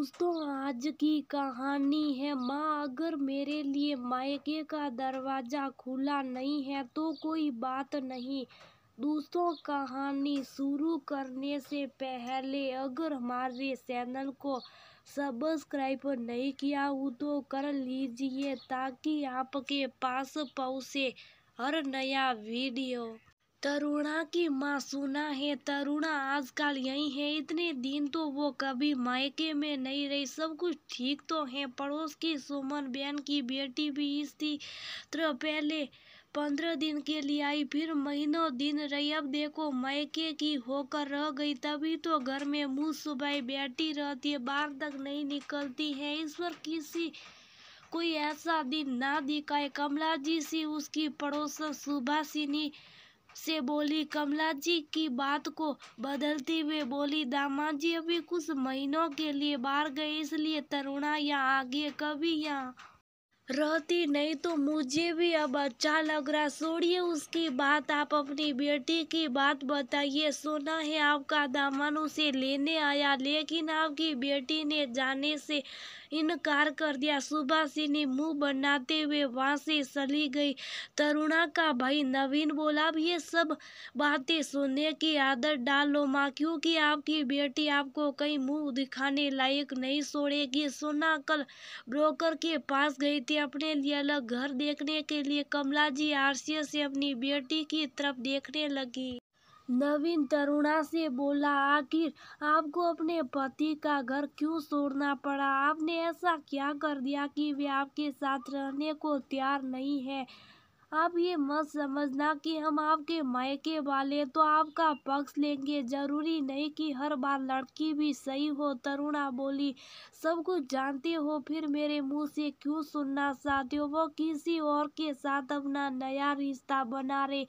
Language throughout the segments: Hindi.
दोस्तों आज की कहानी है माँ अगर मेरे लिए मायके का दरवाज़ा खुला नहीं है तो कोई बात नहीं दोस्तों कहानी शुरू करने से पहले अगर हमारे चैनल को सब्सक्राइब नहीं किया हो तो कर लीजिए ताकि आपके पास पहुँचे हर नया वीडियो तरुणा की माँ सुना है तरुणा आजकल यही है इतने दिन तो वो कभी मायके में नहीं रही सब कुछ ठीक तो है पड़ोस की सुमन बहन की बेटी भी इस तरह पहले पंद्रह दिन के लिए आई फिर महीनों दिन रही अब देखो मायके की होकर रह गई तभी तो घर में मुँह सुबह बैठी रहती है बाहर तक नहीं निकलती है इस पर किसी कोई ऐसा दिन ना दिखाए कमला जी सी उसकी पड़ोसन सुभाषिनी से बोली कमला जी की बात को बदलते हुए बोली दामाद जी अभी कुछ महीनों के लिए बाहर गए इसलिए तरुणा यहाँ आगे कभी यहाँ रहती नहीं तो मुझे भी अब अच्छा लग रहा सोड़िए उसकी बात आप अपनी बेटी की बात बताइए सोना है आपका दामन उसे लेने आया लेकिन आपकी बेटी ने जाने से इनकार कर दिया से ने मुँह बनाते हुए वहाँ से चली गई तरुणा का भाई नवीन बोला अब ये सब बातें सुनने की आदत डालो माँ क्योंकि आपकी बेटी आपको कहीं मुँह दिखाने लायक नहीं सोड़ेगी सोना कल ब्रोकर के पास गई थी अपने लिए अलग घर देखने के लिए कमला जी आरसीए से अपनी बेटी की तरफ देखने लगी नवीन तरुणा से बोला आखिर आपको अपने पति का घर क्यों छोड़ना पड़ा आपने ऐसा क्या कर दिया कि वे आपके साथ रहने को तैयार नहीं है आप ये मत समझना कि हम आपके मायके वाले तो आपका पक्ष लेंगे जरूरी नहीं कि हर बार लड़की भी सही हो तरुणा बोली सब कुछ जानते हो फिर मेरे मुंह से क्यों सुनना चाहते हो वो किसी और के साथ अपना नया रिश्ता बना रहे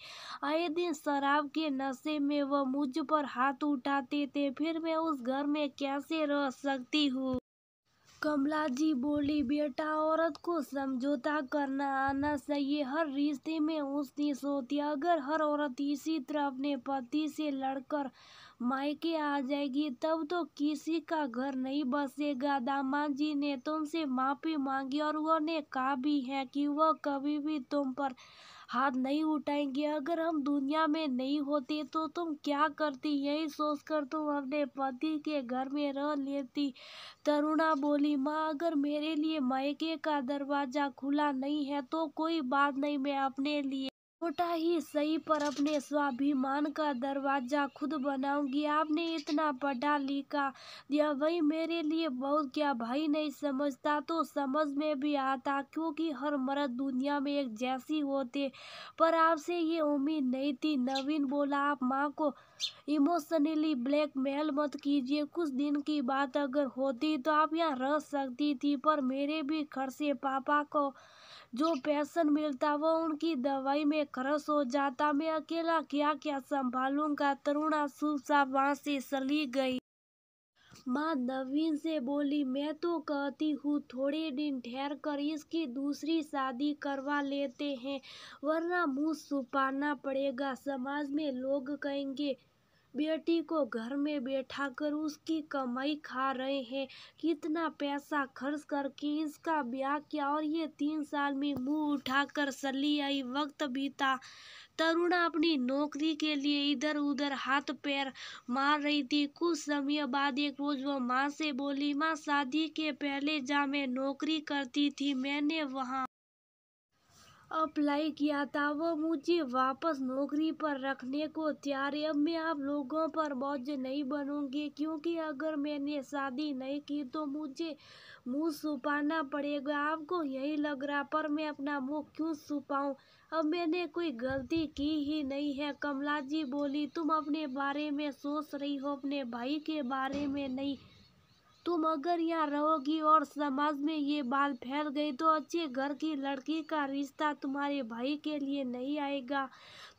आए दिन शराब के नशे में वो मुझ पर हाथ उठाते थे फिर मैं उस घर में कैसे रह सकती हूँ कमला जी बोली बेटा औरत को समझौता करना आना चाहिए हर रिश्ते में उसने सोती अगर हर औरत इसी तरह अपने पति से लड़कर मायके आ जाएगी तब तो किसी का घर नहीं बसेगा दामाद जी ने तुमसे माफ़ी मांगी और उन्होंने कहा भी है कि वह कभी भी तुम पर हाथ नहीं उठाएंगे अगर हम दुनिया में नहीं होते तो तुम क्या करती यही सोच कर तुम अपने पति के घर में रह लेती तरुणा बोली माँ अगर मेरे लिए मायके का दरवाज़ा खुला नहीं है तो कोई बात नहीं मैं अपने लिए छोटा ही सही पर अपने स्वाभिमान का दरवाज़ा खुद बनाऊंगी आपने इतना पढ़ा लिखा दिया वही मेरे लिए बहुत क्या भाई नहीं समझता तो समझ में भी आता क्योंकि हर मर्द दुनिया में एक जैसी होते पर आपसे ये उम्मीद नहीं थी नवीन बोला आप माँ को इमोशनली ब्लैकमेल मत कीजिए कुछ दिन की बात अगर होती तो आप यहाँ रह सकती थी पर मेरे भी घर से पापा को जो पैसन मिलता वो उनकी दवाई में खर्च हो जाता मैं अकेला क्या क्या संभालूंगा तरुणा सुसा वहाँ से चली गई माँ नवीन से बोली मैं तो कहती हूँ थोड़े दिन ठहर कर इसकी दूसरी शादी करवा लेते हैं वरना मुँह सुपाना पड़ेगा समाज में लोग कहेंगे बेटी को घर में बैठा कर उसकी कमाई खा रहे हैं कितना पैसा खर्च करके इसका ब्याह किया और ये तीन साल में मुंह उठाकर सली आई वक्त बीता तरुणा अपनी नौकरी के लिए इधर उधर हाथ पैर मार रही थी कुछ समय बाद एक रोज वो माँ से बोली माँ शादी के पहले जा मैं नौकरी करती थी मैंने वहाँ अप्लाई किया था वो मुझे वापस नौकरी पर रखने को तैयार है अब मैं आप लोगों पर बोझ नहीं बनूंगी क्योंकि अगर मैंने शादी नहीं की तो मुझे मुंह छुपाना पड़ेगा आपको यही लग रहा पर मैं अपना मुंह क्यों छुपाऊँ अब मैंने कोई गलती की ही नहीं है कमला जी बोली तुम अपने बारे में सोच रही हो अपने भाई के बारे में नहीं तुम अगर यहाँ रहोगी और समाज में ये बाल फैल गई तो अच्छे घर की लड़की का रिश्ता तुम्हारे भाई के लिए नहीं आएगा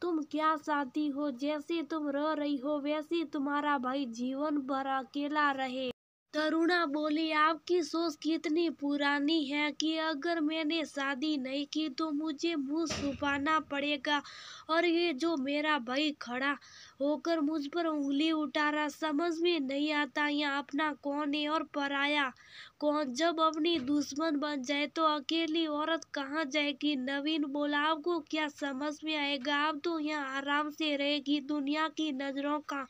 तुम क्या चाहती हो जैसे तुम रह रही हो वैसे तुम्हारा भाई जीवन भर अकेला रहे तरुणा बोली आपकी सोच कितनी पुरानी है कि अगर मैंने शादी नहीं की तो मुझे मुंह छुपाना पड़ेगा और ये जो मेरा भाई खड़ा होकर मुझ पर उंगली उठा रहा समझ में नहीं आता यहाँ अपना कौन है और पराया कौन जब अपनी दुश्मन बन जाए तो अकेली औरत कहाँ जाएगी नवीन बोला आपको क्या समझ में आएगा आप तो यहाँ आराम से रहेगी दुनिया की नज़रों का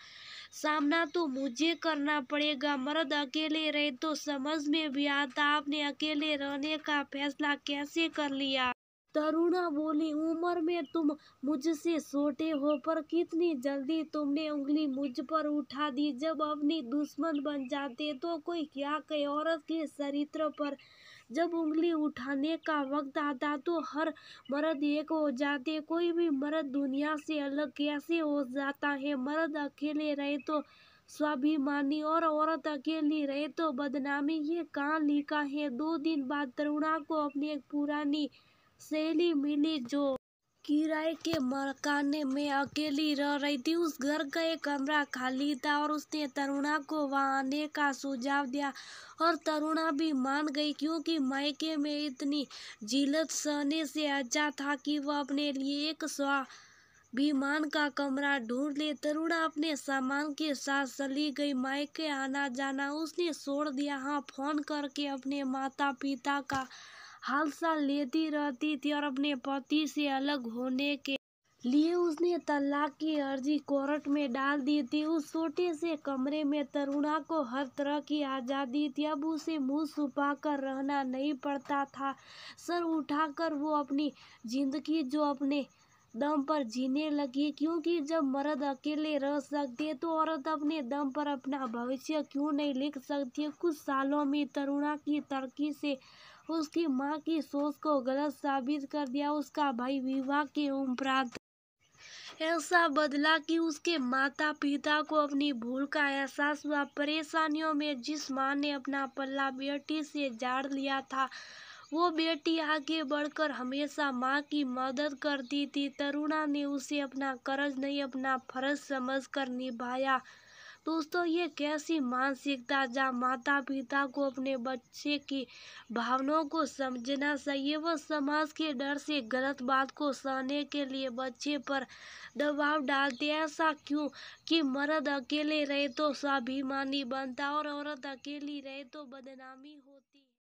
सामना तो मुझे करना पड़ेगा मर्द अकेले रहे तो समझ में भी आता आपने अकेले रहने का फैसला कैसे कर लिया तरुणा बोली उम्र में तुम मुझसे छोटे हो पर कितनी जल्दी तुमने उंगली मुझ पर उठा दी जब अपनी दुश्मन बन जाते तो कोई क्या कहे औरत के चरित्र पर जब उंगली उठाने का वक्त आता तो हर मर्द एक हो जाते कोई भी मर्द दुनिया से अलग कैसे हो जाता है मर्द अकेले रहे तो स्वाभिमानी और औरत अकेली रहे तो बदनामी ये कहाँ लिखा है दो दिन बाद तरुणा को अपनी एक पुरानी सहेली मिली जो किराए के मकाने में अकेली रह रही थी उस घर का एक कमरा खाली था और उसने तरुणा को वहाँ आने का सुझाव दिया और तरुणा भी मान गई क्योंकि मायके में इतनी जिलत सहने से अच्छा था कि वह अपने लिए एक स्वा विमान का कमरा ढूंढ ले तरुणा अपने सामान के साथ चली गई मायके आना जाना उसने छोड़ दिया हाँ फोन करके अपने माता पिता का हाल साल लेती रहती थी और अपने पति से अलग होने के लिए उसने तलाक की अर्जी कोर्ट में डाल दी थी उस छोटे से कमरे में तरुणा को हर तरह की आज़ादी थी अब उसे मुंह छुपा कर रहना नहीं पड़ता था सर उठाकर वो अपनी जिंदगी जो अपने दम पर जीने लगी क्योंकि जब मर्द अकेले रह सकते तो औरत अपने दम पर अपना भविष्य क्यों नहीं लिख सकती कुछ सालों में तरुणा की तरक्की से उसकी माँ की सोच को गलत साबित कर दिया उसका भाई विवाह के उपरांत ऐसा बदला कि उसके माता पिता को अपनी भूल का एहसास हुआ परेशानियों में जिस माँ ने अपना पल्ला बेटी से झाड़ लिया था वो बेटी आगे बढ़कर हमेशा माँ की मदद करती थी तरुणा ने उसे अपना कर्ज नहीं अपना फर्ज समझकर निभाया दोस्तों ये कैसी मानसिकता जहाँ माता पिता को अपने बच्चे की भावनाओं को समझना चाहिए वह समाज के डर से गलत बात को सहने के लिए बच्चे पर दबाव डालते हैं ऐसा क्यों कि मर्द अकेले रहे तो स्वाभिमानी बनता और औरत अकेली रहे तो बदनामी होती